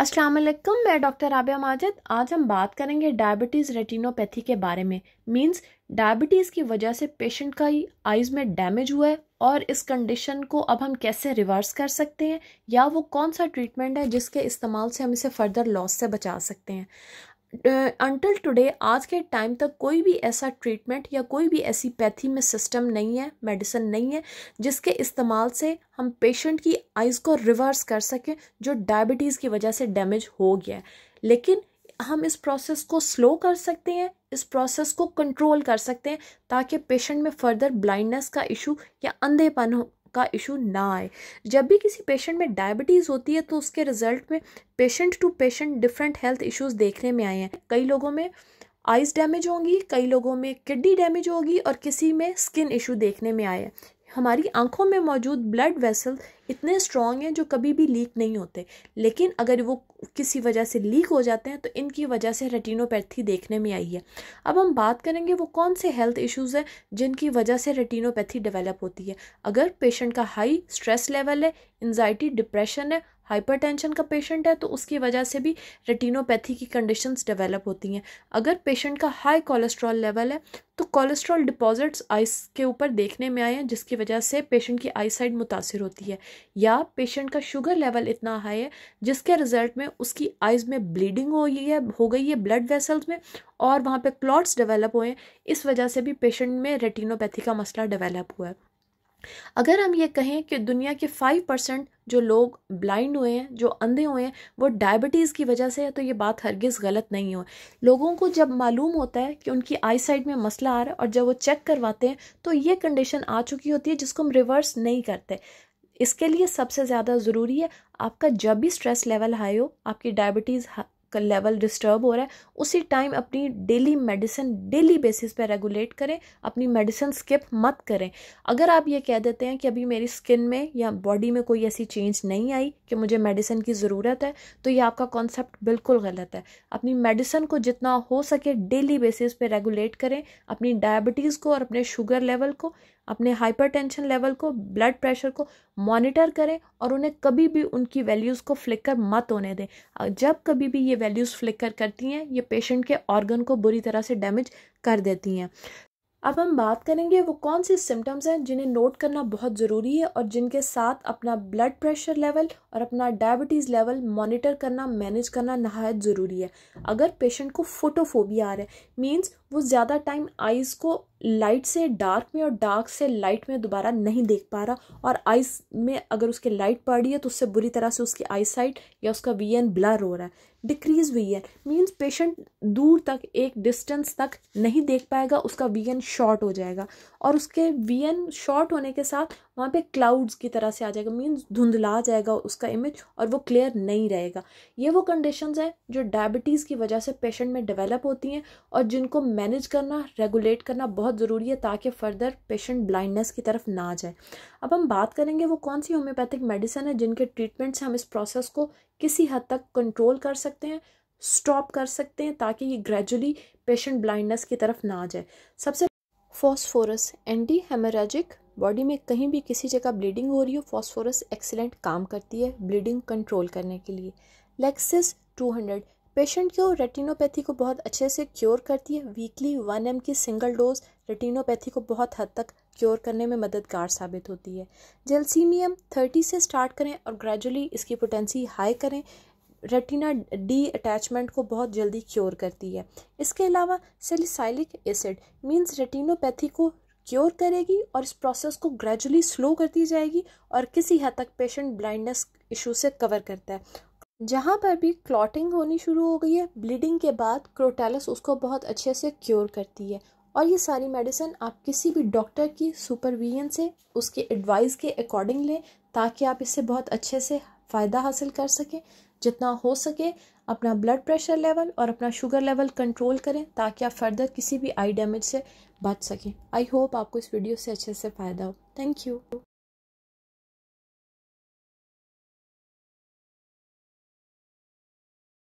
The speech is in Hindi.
अस्सलाम वालेकुम मैं डॉक्टर राबिया माजिद आज हम बात करेंगे डायबिटीज़ रेटिनोपैथी के बारे में मींस डायबिटीज़ की वजह से पेशेंट का ही आइज़ में डैमेज हुआ है और इस कंडीशन को अब हम कैसे रिवर्स कर सकते हैं या वो कौन सा ट्रीटमेंट है जिसके इस्तेमाल से हम इसे फ़र्दर लॉस से बचा सकते हैं अंटिल टुडे आज के टाइम तक कोई भी ऐसा ट्रीटमेंट या कोई भी ऐसी पैथी में सिस्टम नहीं है मेडिसिन नहीं है जिसके इस्तेमाल से हम पेशेंट की आइज़ को रिवर्स कर सकें जो डायबिटीज़ की वजह से डैमेज हो गया है लेकिन हम इस प्रोसेस को स्लो कर सकते हैं इस प्रोसेस को कंट्रोल कर सकते हैं ताकि पेशेंट में फर्दर ब्लाइंडनेस का इशू या अंधेपन का इशू ना आए जब भी किसी पेशेंट में डायबिटीज़ होती है तो उसके रिजल्ट में patient to patient different health issues देखने में आए हैं कई लोगों में आइज़ डैमेज होंगी कई लोगों में किडनी डैमेज होगी और किसी में स्किन इशू देखने में आए हमारी आंखों में मौजूद ब्लड वेसल इतने स्ट्रॉन्ग हैं जो कभी भी लीक नहीं होते लेकिन अगर वो किसी वजह से लीक हो जाते हैं तो इनकी वजह से रेटिनोपैथी देखने में आई है अब हम बात करेंगे वो कौन से हेल्थ इश्यूज़ हैं जिनकी वजह से रेटिनोपैथी डेवलप होती है अगर पेशेंट का हाई स्ट्रेस लेवल है एनजाइटी डिप्रेशन है हाइपरटेंशन का पेशेंट है तो उसकी वजह से भी रेटिनोपैथी की कंडीशंस डेवलप होती हैं अगर पेशेंट का हाई कोलेस्ट्रॉल लेवल है तो कोलेस्ट्रॉल डिपॉजिट्स आइस के ऊपर देखने में आए हैं जिसकी वजह से पेशेंट की आई साइड मुतासर होती है या पेशेंट का शुगर लेवल इतना हाई है जिसके रिजल्ट में उसकी आइज़ में ब्लीडिंग हो गई है हो गई है ब्लड वेसल्स में और वहाँ पर क्लॉट्स डेवलप हुए हैं इस वजह से भी पेशेंट में रेटिनोपैथी का मसला डेवलप हुआ है अगर हम ये कहें कि दुनिया के फाइव परसेंट जो लोग ब्लाइंड हुए हैं जो अंधे हुए हैं वो डायबिटीज़ की वजह से है तो ये बात हरगिज़ गलत नहीं हो लोगों को जब मालूम होता है कि उनकी आई साइड में मसला आ रहा है और जब वो चेक करवाते हैं तो ये कंडीशन आ चुकी होती है जिसको हम रिवर्स नहीं करते इसके लिए सबसे ज़्यादा ज़रूरी है आपका जब भी स्ट्रेस लेवल हाई हो आपकी डायबिटीज़ का लेवल डिस्टर्ब हो रहा है उसी टाइम अपनी डेली मेडिसिन डेली बेसिस पे रेगुलेट करें अपनी मेडिसिन स्किप मत करें अगर आप ये कह देते हैं कि अभी मेरी स्किन में या बॉडी में कोई ऐसी चेंज नहीं आई कि मुझे मेडिसिन की ज़रूरत है तो ये आपका कॉन्सेप्ट बिल्कुल गलत है अपनी मेडिसिन को जितना हो सके डेली बेसिस पर रेगुलेट करें अपनी डायबिटीज़ को और अपने शुगर लेवल को अपने हाइपरटेंशन लेवल को ब्लड प्रेशर को मॉनिटर करें और उन्हें कभी भी उनकी वैल्यूज़ को फ्लिकर मत होने दें जब कभी भी ये वैल्यूज़ फ्लिकर करती हैं ये पेशेंट के ऑर्गन को बुरी तरह से डैमेज कर देती हैं अब हम बात करेंगे वो कौन से सिम्टम्स हैं जिन्हें नोट करना बहुत ज़रूरी है और जिनके साथ अपना ब्लड प्रेशर लेवल और अपना डायबिटीज़ लेवल मॉनिटर करना मैनेज करना नहायत ज़रूरी है अगर पेशेंट को फोटोफोबिया आ रहा है मीन्स वो ज़्यादा टाइम आइज़ को लाइट से डार्क में और डार्क से लाइट में दोबारा नहीं देख पा रहा और आइज़ में अगर उसके लाइट पड़ रही है तो उससे बुरी तरह से उसकी आई साइट या उसका वी एन ब्लर हो रहा है डिक्रीज वी एन मीन्स पेशेंट दूर तक एक डिस्टेंस तक नहीं देख पाएगा उसका वी एन शॉर्ट हो जाएगा और उसके वी एन शॉर्ट होने के साथ वहाँ पे क्लाउड्स की तरह से आ जाएगा मीन्स धुंधला जाएगा उसका इमेज और वो क्लियर नहीं रहेगा ये वो कंडीशन है जो डायबिटीज़ की वजह से पेशेंट में डेवलप होती हैं और जिनको मैनेज करना रेगुलेट करना बहुत ज़रूरी है ताकि फ़र्दर पेशेंट ब्लाइंडनेस की तरफ ना जाए अब हम बात करेंगे वो कौन सी होम्योपैथिक मेडिसिन है जिनके ट्रीटमेंट से हम इस प्रोसेस को किसी हद तक कंट्रोल कर सकते हैं स्टॉप कर सकते हैं ताकि ये ग्रेजुअली पेशेंट ब्लाइंडनेस की तरफ ना जाए सबसे फॉस्फोरस एंटी हेमरेजिक बॉडी में कहीं भी किसी जगह ब्लीडिंग हो रही हो फॉस्फोरस एक्सेलेंट काम करती है ब्लीडिंग कंट्रोल करने के लिए लेक्सिस टू पेशेंट को रेटिनोपैथी को बहुत अच्छे से क्योर करती है वीकली वन एम की सिंगल डोज रेटिनोपैथी को बहुत हद तक क्योर करने में मददगार साबित होती है जेलसीमियम थर्टी से स्टार्ट करें और ग्रेजुअली इसकी पोटेंसी हाई करें रेटिना डी अटैचमेंट को बहुत जल्दी क्योर करती है इसके अलावा सेलिसाइलिक एसिड मीन्स रेटिनोपैथी को क्योर करेगी और इस प्रोसेस को ग्रेजुअली स्लो करती जाएगी और किसी हद तक पेशेंट ब्लाइंडनेस इशू से कवर करता है जहाँ पर भी क्लॉटिंग होनी शुरू हो गई है ब्लीडिंग के बाद क्रोटेलस उसको बहुत अच्छे से क्योर करती है और ये सारी मेडिसिन आप किसी भी डॉक्टर की सुपरविजन से उसके एडवाइस के अकॉर्डिंग लें ताकि आप इससे बहुत अच्छे से फ़ायदा हासिल कर सकें जितना हो सके अपना ब्लड प्रेशर लेवल और अपना शुगर लेवल कंट्रोल करें ताकि आप फर्दर किसी भी आई डैमेज से बच सकें आई होप आपको इस वीडियो से अच्छे से फ़ायदा हो थैंक यू